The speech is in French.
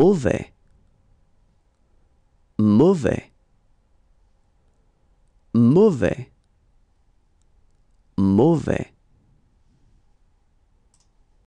mauvais, mauvais, mauvais, mauvais.